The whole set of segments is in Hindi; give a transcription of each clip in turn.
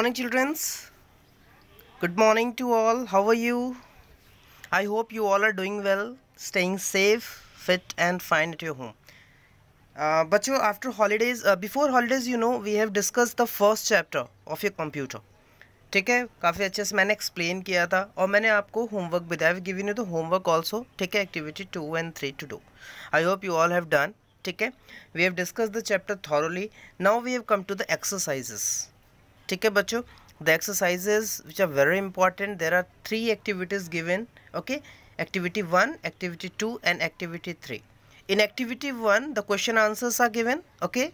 morning childrens good morning to all how are you i hope you all are doing well staying safe fit and fine at your home uh, bachcho after holidays uh, before holidays you know we have discussed the first chapter of your computer ठीक है काफ़ी अच्छे से मैंने एक्सप्लेन किया था और मैंने आपको होमवर्क बताया given you the homework also ठीक है activity two and three to do I hope you all have done ठीक है we have discuss the chapter thoroughly now we have come to the exercises ठीक है बच्चों the exercises which are very important there are three activities given okay activity 1 activity 2 and activity 3 in activity 1 the question answers are given okay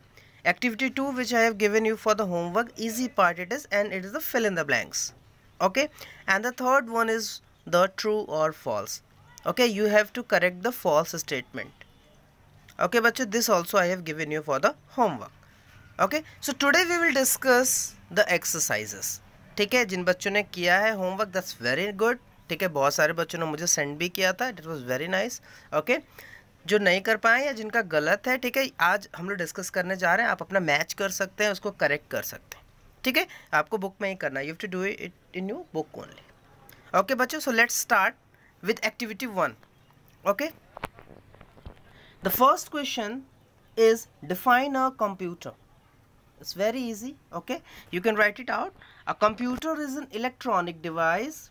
activity 2 which i have given you for the homework easy part it is and it is the fill in the blanks okay and the third one is the true or false okay you have to correct the false statement okay but this also i have given you for the homework okay so today we will discuss the exercises ठीक है जिन बच्चों ने किया है होमवर्क दैट्स वेरी गुड ठीक है बहुत सारे बच्चों ने मुझे सेंड भी किया था it was very nice okay जो नहीं कर पाए या जिनका गलत है ठीक है आज हम लोग डिस्कस करने जा रहे हैं आप अपना मैच कर सकते हैं उसको करेक्ट कर सकते हैं ठीक है आपको बुक में ही करना you have to do it in you book only okay बच्चों so let's start with activity one okay the first question is define a computer it's very easy okay you can write it out a computer is an electronic device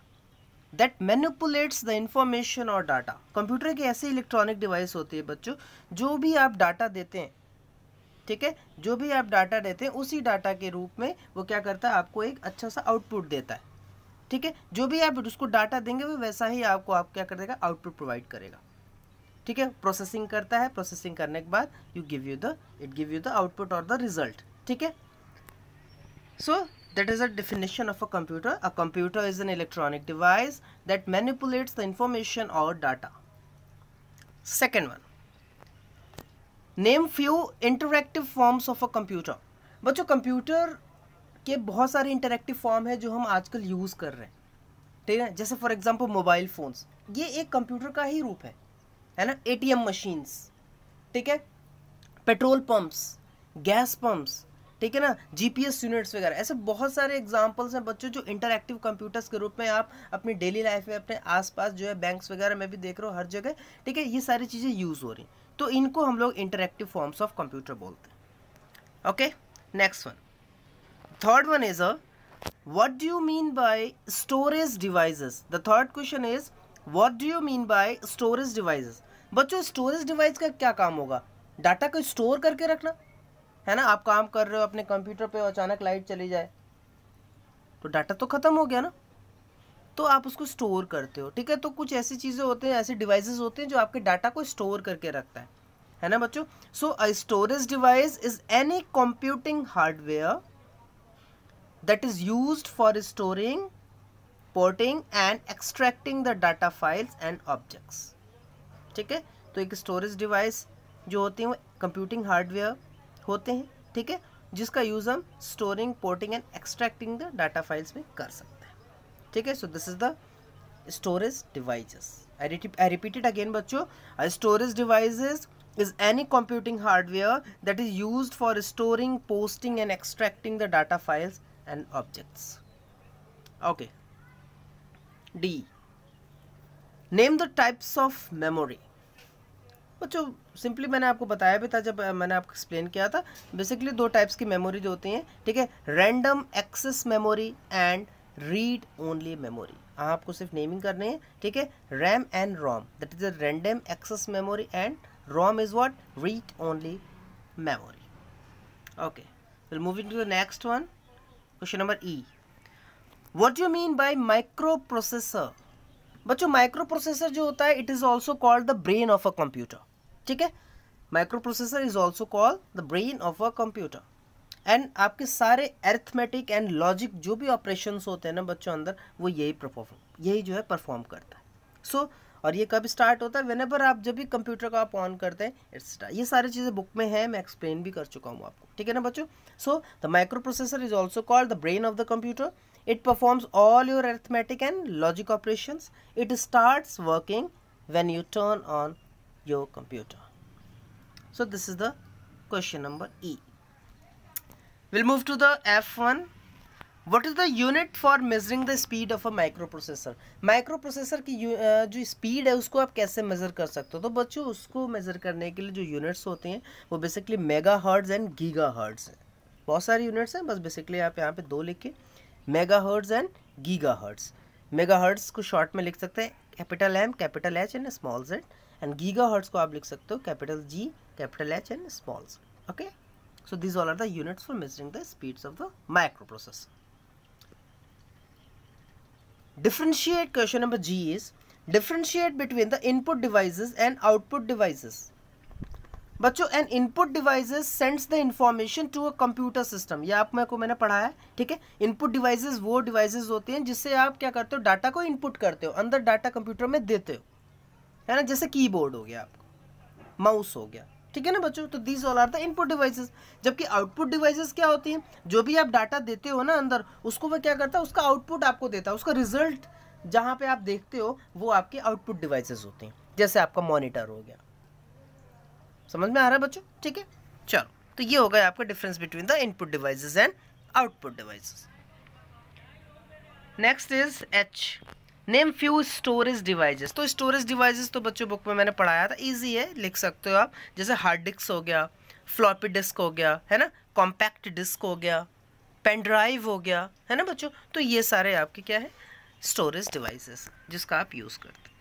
that manipulates the information or data computer के ऐसे electronic device होते हैं बच्चों जो भी आप data देते हैं ठीक है जो भी आप डाटा देते हैं उसी डाटा के रूप में वो क्या करता है आपको एक अच्छा सा आउटपुट देता है ठीक है जो भी आप उसको डाटा देंगे वो वैसा ही आपको आप क्या कर देगा आउटपुट प्रोवाइड करेगा ठीक है प्रोसेसिंग करता है प्रोसेसिंग करने के बाद you give you the it give you the output और द रिजल्ट ठीक है so that is a definition of a computer a computer is an electronic device that manipulates the information और data second one name few interactive forms of a computer बच्चों कंप्यूटर के बहुत सारे इंटरक्टिव फॉर्म है जो हम आजकल यूज कर रहे हैं ठीक है जैसे फॉर एग्जाम्पल मोबाइल फोन ये एक कंप्यूटर का ही रूप है है ना ए टी एम मशीन्स ठीक है पेट्रोल पंप्स गैस पंप्स ठीक है ना जीपीएस यूनिट्स वगैरह ऐसे बहुत सारे एग्जाम्पल्स हैं बच्चों जो इंटरक्टिव कंप्यूटर्स के रूप में आप अपनी डेली लाइफ में अपने आसपास जो है बैंक्स वगैरह में भी देख रहे हो हर जगह ठीक है ये सारी चीज़ें यूज़ हो रही हैं तो इनको हम लोग इंटरेक्टिव फॉर्म्स ऑफ कंप्यूटर बोलते हैं okay next one third one is a what do you mean by storage devices the third question is what do you mean by storage devices बच्चों स्टोरेज डिवाइस का क्या काम होगा डाटा को स्टोर करके रखना है ना आप काम कर रहे हो अपने कंप्यूटर पे अचानक लाइट चली जाए तो डाटा तो ख़त्म हो गया ना तो आप उसको स्टोर करते हो ठीक है तो कुछ ऐसी चीज़ें होते हैं ऐसे डिवाइसेस होते हैं जो आपके डाटा को स्टोर करके रखता है है ना बच्चों so a storage device is any computing hardware that is use for storing porting and extracting the data files and objects ठीक है तो एक स्टोरेज डिवाइस जो होती है वो कंप्यूटिंग हार्डवेयर होते हैं ठीक है जिसका यूज हम storing porting and extracting the data files में कर सकते हैं ठीक है so this is the storage devices I repeated again बच्चो storage devices is any computing hardware that is use for storing posting and extracting the data files and objects okay D name the types of memory बच्चों जो सिंपली मैंने आपको बताया भी था जब मैंने आपको एक्सप्लेन किया था बेसिकली दो टाइप्स की जो होती हैं ठीक है random access memory and read only memory आपको सिर्फ नेमिंग करनी है ठीक है RAM and ROM that is a random access memory and ROM is what read only memory okay will moving to the next one question number E what you mean by microprocessor बच्चों माइक्रो प्रोसेसर जो होता है it is also called the brain of a computer ठीक है microprocessor is also called the brain of a computer and आपके सारे एर्थमेटिक एंड लॉजिक जो भी ऑपरेशन होते हैं ना बच्चों अंदर वो यही परफॉर्म यही जो है परफॉर्म करता है सो so, और ये कब स्टार्ट होता है वेनेबर आप जब भी कंप्यूटर को आप ऑन करते हैं इट्स ये सारी चीज़ें बुक में है मैं एक्सप्लेन भी कर चुका हूँ आपको ठीक है ना बच्चों so the microprocessor is also called the brain of the computer It performs all your arithmetic and logic operations. It starts working when you turn on your computer. So this is the question number E. We'll move to the F1. What is the unit for measuring the speed of a microprocessor? Microprocessor ki uh, jo speed hai usko aap kaise measure kar sakte ho to bachcho usko measure karne ke liye jo units hote hain wo basically megahertz and gigahertz hai bahut हैं units hain bas basically aap yahan pe do लिख के mega megahertz and gigahertz megahertz को शॉर्ट में लिख सकते हैं capital M capital H and small Z and gigahertz को आप लिख सकते हो capital G capital H and small Z okay so this all are the units for measuring the speeds of the micro process differentiate question number G is differentiate between the input devices and output devices बच्चों an input devices sends the information to a computer system ये आप मैं को मैंने पढ़ाया है ठीक है इनपुट डिवाइसेस वो डिवाइसेस होते हैं जिससे आप क्या करते हो डाटा को इनपुट करते हो अंदर डाटा कंप्यूटर में देते हो है ना जैसे कीबोर्ड हो गया आपको माउस हो गया ठीक है ना बच्चों तो these all are the input devices जबकि आउटपुट डिवाइसेज क्या होती हैं जो भी आप डाटा देते हो ना अंदर उसको वह क्या करता है उसका आउटपुट आपको देता है उसका रिजल्ट जहाँ पर आप देखते हो वो आपके आउटपुट डिवाइसेज होते हैं जैसे आपका मॉनिटर हो गया समझ में आ रहा है बच्चों ठीक है चलो तो ये हो गया आपका difference between the input devices and output devices next is H name few storage devices तो स्टोरेज डिवाइसेस तो बच्चों बुक में मैंने पढ़ाया था इजी है लिख सकते हो आप जैसे हार्ड डिस्क हो गया फ्लॉपी डिस्क हो गया है ना कॉम्पैक्ट डिस्क हो गया पेन ड्राइव हो गया है ना बच्चों तो ये सारे आपके क्या है स्टोरेज डिवाइसेस जिसका आप यूज़ करते हैं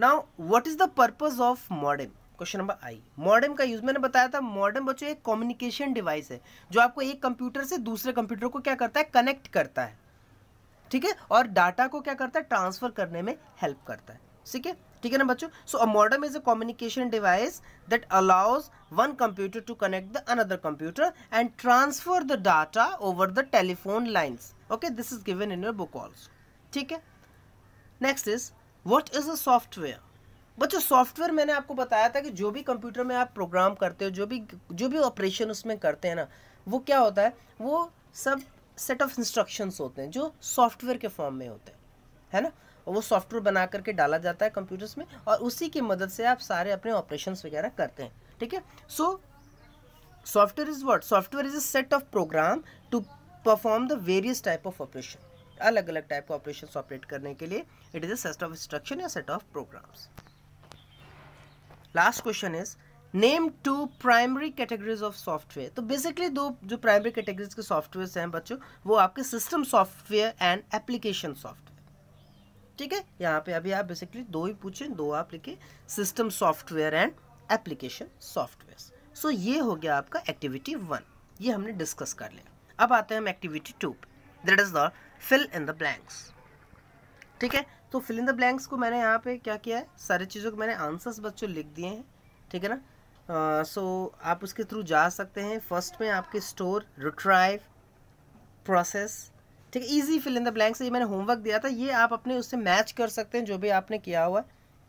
now what is the purpose of modem question number I modem का यूज मैंने बताया था मॉडेम बच्चों एक कम्युनिकेशन डिवाइस है जो आपको एक कंप्यूटर से दूसरे कंप्यूटर को क्या करता है कनेक्ट करता है ठीक है और डाटा को क्या करता है ट्रांसफर करने में हेल्प करता है ठीक है ठीक है ना बच्चों so a modem is a communication device that allows one computer to connect the another computer and transfer the data over the telephone lines okay this is given in your book also ठीक है next is what is a software बच्चों सॉफ्टवेयर मैंने आपको बताया था कि जो भी कंप्यूटर में आप प्रोग्राम करते हो जो भी जो भी ऑपरेशन उसमें करते हैं ना वो क्या होता है वो सब सेट ऑफ इंस्ट्रक्शंस होते हैं जो सॉफ्टवेयर के फॉर्म में होते हैं है ना और वो सॉफ्टवेयर बना करके डाला जाता है कंप्यूटर्स में और उसी की मदद से आप सारे अपने ऑपरेशन वगैरह करते हैं ठीक है so software is what software is a set of program to perform the various type of operation अलग अलग टाइप के ऑपरेशन ऑपरेट करने के लिए it is at of instruction या set of programs last question is name two primary categories of software तो बेसिकली दो जो प्राइमरी कैटेगरीज के सॉफ्टवेयर हैं बच्चों वो आपके system software and application software ठीक है यहाँ पे अभी आप बेसिकली दो ही पूछे दो आप लिखे system software and application software so ये हो गया आपका एक्टिविटी वन ये हमने डिस्कस कर लिया अब आते हैं हम एक्टिविटी टू पे that is the fill in the blanks ठीक है तो फिल इन द ब्लैंक्स को मैंने यहाँ पे क्या किया है सारी चीज़ों को मैंने आंसर्स बच्चों लिख दिए हैं ठीक है ना सो uh, so, आप उसके थ्रू जा सकते हैं फर्स्ट में आपके स्टोर रिट्राइव प्रोसेस ठीक है easy fill in the blanks ये मैंने होमवर्क दिया था ये आप अपने उससे मैच कर सकते हैं जो भी आपने किया हुआ है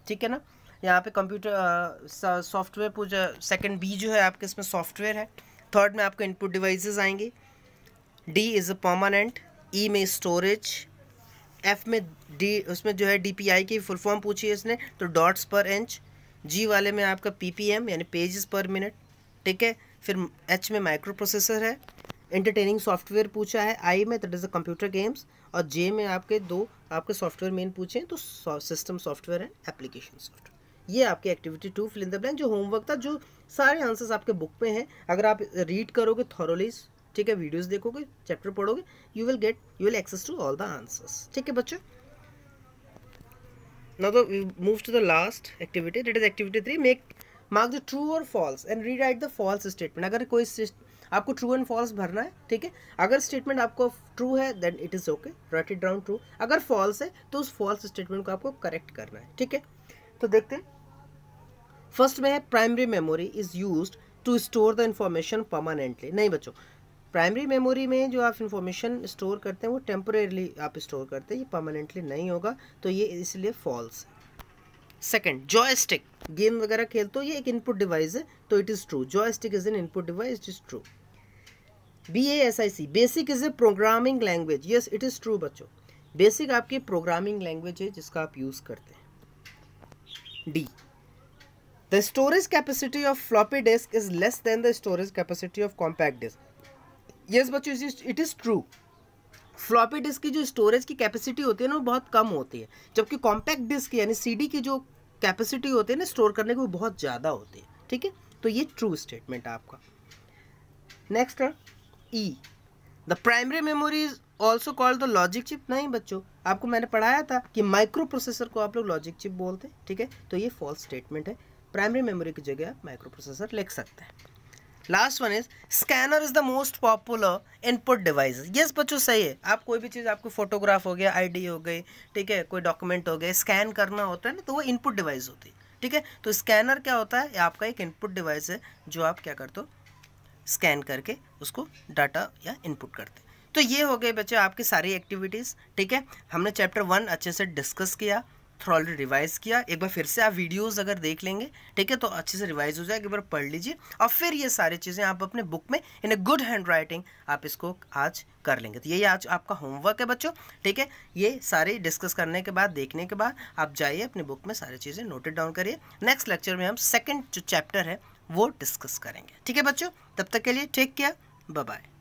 ठीक है ना यहाँ पे कंप्यूटर सॉफ्टवेयर पूजा सेकंड बी जो है आपके इसमें सॉफ्टवेयर है थर्ड में आपको इनपुट डिवाइसेस आएंगे D is a permanent E e में स्टोरेज एफ में डी उसमें जो है डीपीआई की फुल फॉर्म पूछी है इसने तो डॉट्स पर इंच जी वाले में आपका पीपीएम यानी पेजेस पर मिनट ठीक है फिर एच में माइक्रो प्रोसेसर है एंटरटेनिंग सॉफ्टवेयर पूछा है आई में that is the computer games और जे में आपके दो आपके सॉफ्टवेयर मेन पूछे तो system software and application software ये आपकी activity two fill in the blank जो होमवर्क था जो सारे आंसर्स आपके बुक में हैं अगर आप रीड करोगे थॉरोलीज ठीक है वीडियोस देखोगे चैप्टर पढ़ोगे you will get you will access to all the answers ठीक है बच्चों now the move to the last activity that is activity three make mark the true और false and rewrite the false statement अगर कोई आपको ट्रू एंड फॉल्स भरना है ठीक है अगर स्टेटमेंट आपको ट्रू है then it is okay write it down true अगर फॉल्स है तो उस फॉल्स स्टेटमेंट को आपको करेक्ट करना है ठीक है तो देखते हैं फर्स्ट में है primary memory is use to store the information permanently नहीं बच्चों प्राइमरी मेमोरी में जो आप इन्फॉर्मेशन स्टोर करते हैं वो टेम्परेली आप स्टोर करते हैं ये परमानेंटली नहीं होगा तो ये इसलिए फॉल्स है सेकेंड जॉयस्टिक गेम वगैरह खेलते हो ये एक इनपुट डिवाइस है तो it is true joystick is an input device it is true B A S I C basic is a programming language yes it is true बच्चों बेसिक आपकी प्रोग्रामिंग लैंग्वेज है जिसका आप यूज़ करते हैं D the storage capacity of floppy disk is less than the storage capacity of compact disk yes बच्चों it is true floppy disk की जो स्टोरेज की कैपेसिटी होती है ना वो बहुत कम होती है जबकि कॉम्पैक्ट डिस्क यानी सीडी की जो कैपेसिटी होती है ना स्टोर करने की वो बहुत ज़्यादा होती है ठीक है तो ये ट्रू स्टेटमेंट है आपका नेक्स्ट है E the primary memory is also called the logic chip नहीं बच्चों आपको मैंने पढ़ाया था कि माइक्रो प्रोसेसर को आप लोग लॉजिक चिप बोलते हैं ठीक है तो ये फॉल्स स्टेटमेंट है प्राइमरी मेमोरी की जगह आप माइक्रो प्रोसेसर लिख सकते हैं last one is scanner is the most popular input device yes बच्चों सही है आप कोई भी चीज़ आपको फोटोग्राफ हो गया आईडी हो गई ठीक है कोई डॉक्यूमेंट हो गया स्कैन करना होता है ना तो वो इनपुट डिवाइस होती है ठीक है तो स्कैनर क्या होता है आपका एक इनपुट डिवाइस है जो आप क्या करते हो स्कैन करके उसको डाटा या इनपुट करते तो ये हो गए बच्चे आपकी सारी एक्टिविटीज़ ठीक है हमने चैप्टर वन अच्छे से डिस्कस किया ऑलरेडी रिवाइज किया एक बार फिर से आप वीडियोस अगर देख लेंगे ठीक है तो अच्छे से रिवाइज हो जाएगा एक बार पढ़ लीजिए और फिर ये सारी चीज़ें आप अपने बुक में in a good handwriting आप इसको आज कर लेंगे तो यही आज आपका होमवर्क है बच्चों ठीक है ये सारे डिस्कस करने के बाद देखने के बाद आप जाइए अपने बुक में सारी चीज़ें नोटेड डाउन करिए नेक्स्ट लेक्चर में हम सेकेंड जो चैप्टर है वो डिस्कस करेंगे ठीक है बच्चों तब तक के लिए टेक केयर बाय